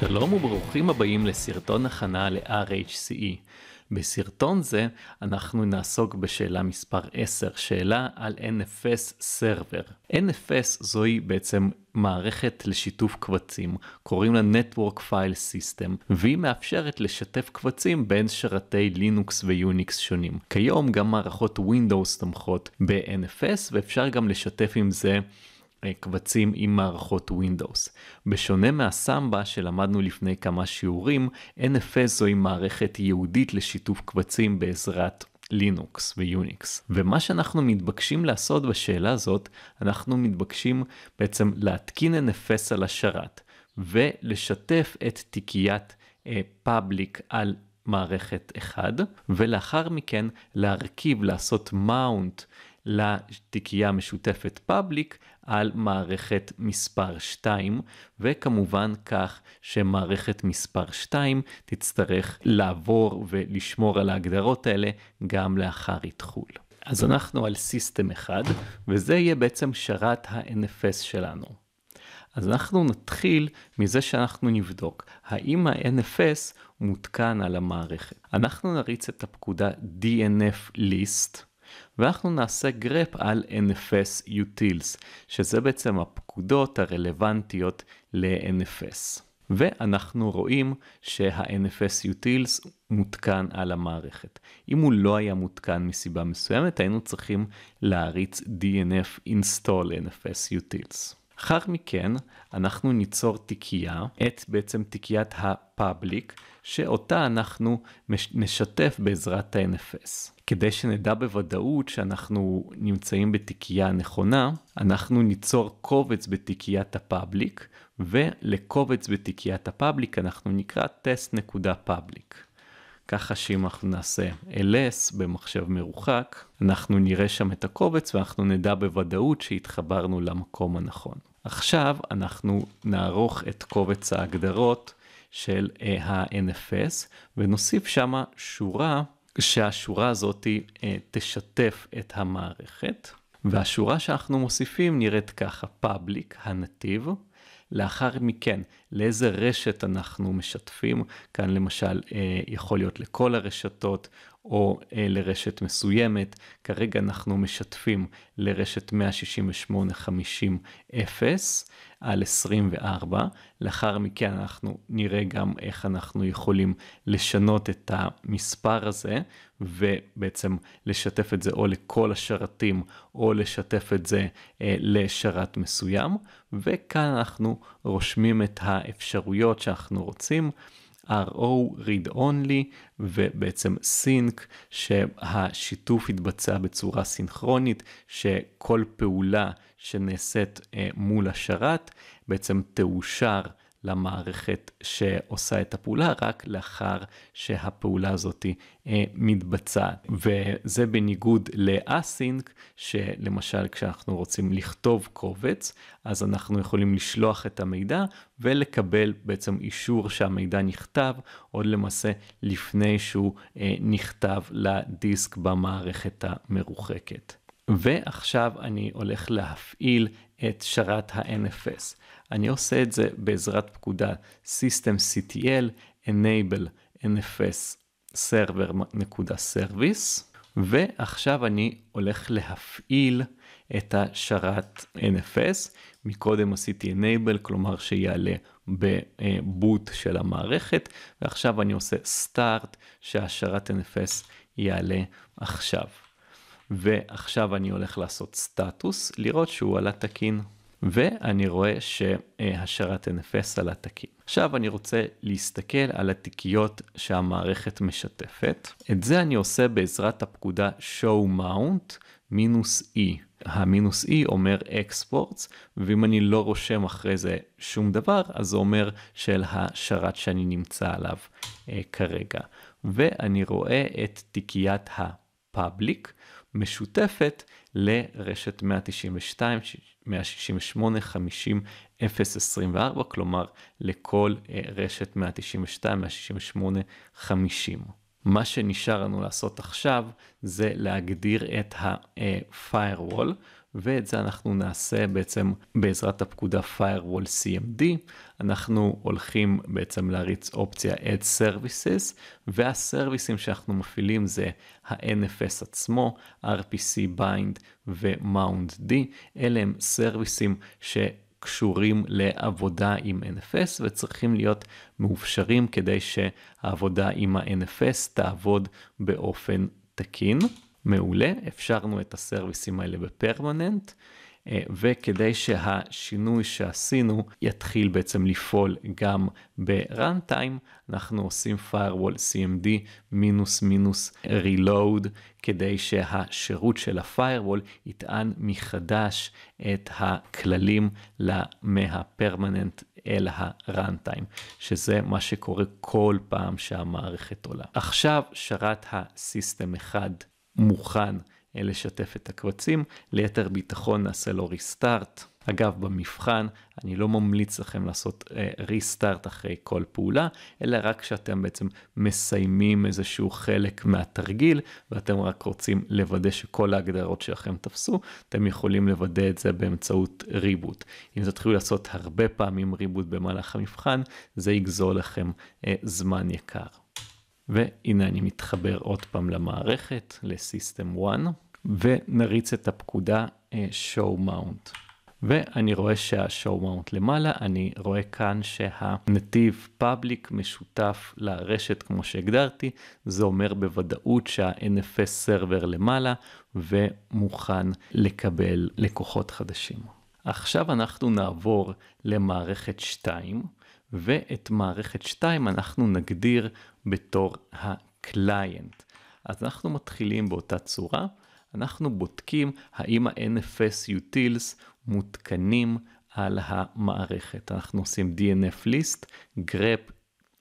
שלום וברוכים הבאים לסרטון הכנה ל-RHCE. בסרטון זה אנחנו נעסוק בשאלה מספר 10, שאלה על NFS Server. NFS זוהי בעצם מערכת לשיתוף קבצים, קוראים לה Network File System, והיא מאפשרת לשתף קבצים בין שרתי לינוקס ויוניקס שונים. כיום גם מערכות Windows תומכות ב-NFS ואפשר גם לשתף עם זה אה, קבצים עם מערכות Windows. בשונה מהסמבה שלמדנו לפני כמה שיעורים, NFS זוהי מערכת ייעודית לשיתוף קבצים בעזרת לינוקס ויוניקס. ומה שאנחנו מתבקשים לעשות בשאלה הזאת, אנחנו מתבקשים בעצם להתקין NFS על השרת ולשתף את תיקיית פאבליק אה, uh, על מערכת 1, ולאחר מכן להרכיב, לעשות מאונט לתיקייה המשותפת פאבליק על מערכת מספר 2, וכמובן כך שמערכת מספר 2 תצטרך לעבור ולשמור על ההגדרות האלה גם לאחר איתחול. אז אנחנו על סיסטם אחד, וזה יהיה בעצם שרת ה-NFS שלנו. אז אנחנו נתחיל מזה שאנחנו נבדוק האם ה-NFS מותקן על המערכת. אנחנו נריץ את הפקודה DNF list, ואנחנו נעשה גרפ על NFS utils, שזה בעצם הפקודות הרלוונטיות ל-NFS. ואנחנו רואים שה-NFS utils מותקן על המערכת. אם הוא לא היה מותקן מסיבה מסוימת, היינו צריכים להריץ DNF install NFS utils. לאחר מכן אנחנו ניצור תיקייה, את בעצם תיקיית הפאבליק, שאותה אנחנו נשתף בעזרת ה-NFS. כדי שנדע בוודאות שאנחנו נמצאים בתיקייה הנכונה, אנחנו ניצור קובץ בתיקיית הפאבליק, ולקובץ בתיקיית הפאבליק אנחנו נקרא test.public. ככה שאם אנחנו נעשה LS במחשב מרוחק, אנחנו נראה שם את הקובץ ואנחנו נדע בוודאות שהתחברנו למקום הנכון. עכשיו אנחנו נערוך את קובץ ההגדרות של ה-NFS ונוסיף שם שורה שהשורה הזאת אה, תשתף את המערכת. והשורה שאנחנו מוסיפים נראית ככה, public, הנתיב. לאחר מכן לאיזה רשת אנחנו משתפים. כאן למשל אה, יכול להיות לכל הרשתות או אה, לרשת מסוימת. כרגע אנחנו משתפים לרשת 168 50 על 24. לאחר מכן אנחנו נראה גם איך אנחנו יכולים לשנות את המספר הזה ובעצם לשתף את זה או לכל השרתים או לשתף את זה אה, לשרת מסוים. וכאן אנחנו רושמים את ה... האפשרויות שאנחנו רוצים. RO, read only, ובעצם sync, שהשיתוף יתבצע בצורה סינכרונית, שכל פעולה שנעשית אה, מול השרת בעצם תאושר למערכת שעושה את הפעולה רק לאחר שהפעולה הזאת אה, מתבצעת. וזה בניגוד לאסינק, שלמשל כשאנחנו רוצים לכתוב קובץ, אז אנחנו יכולים לשלוח את המידע ולקבל בעצם אישור שהמידע נכתב, עוד למעשה לפני שהוא אה, נכתב לדיסק במערכת המרוחקת. ועכשיו אני הולך להפעיל את שרת ה-NFS. אני עושה את זה בעזרת פקודה System CTL Enable NFS Server.Service, ועכשיו אני הולך להפעיל את השרת NFS. מקודם עשיתי Enable, כלומר שיעלה בבוט של המערכת, ועכשיו אני עושה Start שהשרת NFS יעלה עכשיו. ועכשיו אני הולך לעשות סטטוס, לראות שהוא עלה תקין, ואני רואה שהשרת NFS עלה תקין. עכשיו אני רוצה להסתכל על התיקיות שהמערכת משתפת. את זה אני עושה בעזרת הפקודה show mount מינוס e. המינוס e אומר exports, ואם אני לא רושם אחרי זה שום דבר, אז זה אומר של השרת שאני נמצא עליו אה, כרגע. ואני רואה את תיקיית ה... פאבליק משותפת לרשת 192, 168, 50, 024, כלומר לכל אה, רשת 192, 168, 50. מה שנשאר לנו לעשות עכשיו זה להגדיר את ה-firewall. אה, ואת זה אנחנו נעשה בעצם בעזרת הפקודה firewall cmd. אנחנו הולכים בעצם להריץ אופציה add services, והסרוויסים שאנחנו מפעילים זה ה-NFS עצמו, RPC bind ו-mount d, אלה הם סרוויסים ש... קשורים לעבודה עם NFS וצריכים להיות מאופשרים כדי שהעבודה עם ה-NFS תעבוד באופן תקין. מעולה, אפשרנו את הסרוויסים האלה בפרמננט, אה, וכדי שהשינוי שעשינו יתחיל בעצם לפעול גם ב-runtime, אנחנו עושים firewall cmd מינוס מינוס reload, כדי שהשירות של ה-firewall יטען מחדש את הכללים מהפרמננט אל ה-runtime, שזה מה שקורה כל פעם שהמערכת עולה. עכשיו שרת הסיסטם system 1 מוכן אה, לשתף את הקבצים, ליתר ביטחון נעשה לו ריסטארט. אגב, במבחן אני לא ממליץ לכם לעשות ריסטארט אה, uh, אחרי כל פעולה, אלא רק כשאתם בעצם מסיימים איזשהו חלק מהתרגיל, ואתם רק רוצים לוודא שכל ההגדרות שלכם תפסו, אתם יכולים לוודא את זה באמצעות ריבוט. אם תתחילו לעשות הרבה פעמים ריבוט במהלך המבחן, זה יגזור לכם uh, זמן יקר. והנה אני מתחבר עוד פעם למערכת, לסיסטם 1, ונריץ את הפקודה אה, show mount. ואני רואה שה-show mount למעלה, אני רואה כאן שהנתיב public משותף לרשת כמו שהגדרתי, זה אומר בוודאות שה-NFS server למעלה ומוכן לקבל לקוחות חדשים. עכשיו אנחנו נעבור למערכת 2. ואת מערכת 2 אנחנו נגדיר בתור ה-Client. אז אנחנו מתחילים באותה צורה, אנחנו בודקים האם ה-NFS utils מותקנים על המערכת. אנחנו עושים DNF list, grep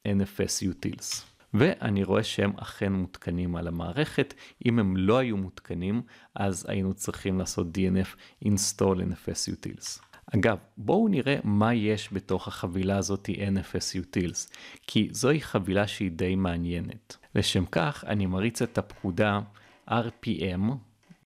NFS utils. ואני רואה שהם אכן מותקנים על המערכת. אם הם לא היו מותקנים, אז היינו צריכים לעשות DNF install NFS utils. אגב, בואו נראה מה יש בתוך החבילה הזאתי NFS Utils, כי זוהי חבילה שהיא די מעניינת. לשם כך, אני מריץ את הפקודה RPM,